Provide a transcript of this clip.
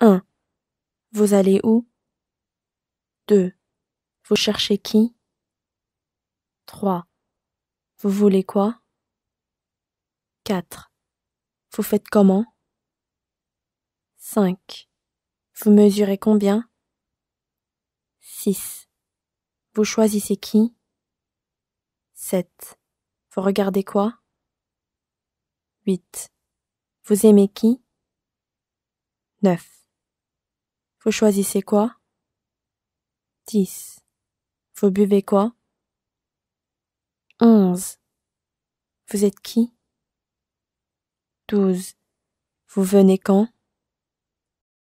1. Vous allez où 2. Vous cherchez qui 3. Vous voulez quoi 4. Vous faites comment 5. Vous mesurez combien 6. Vous choisissez qui 7. Vous regardez quoi 8. Vous aimez qui 9. Vous choisissez quoi 10. Vous buvez quoi 11. Vous êtes qui 12. Vous venez quand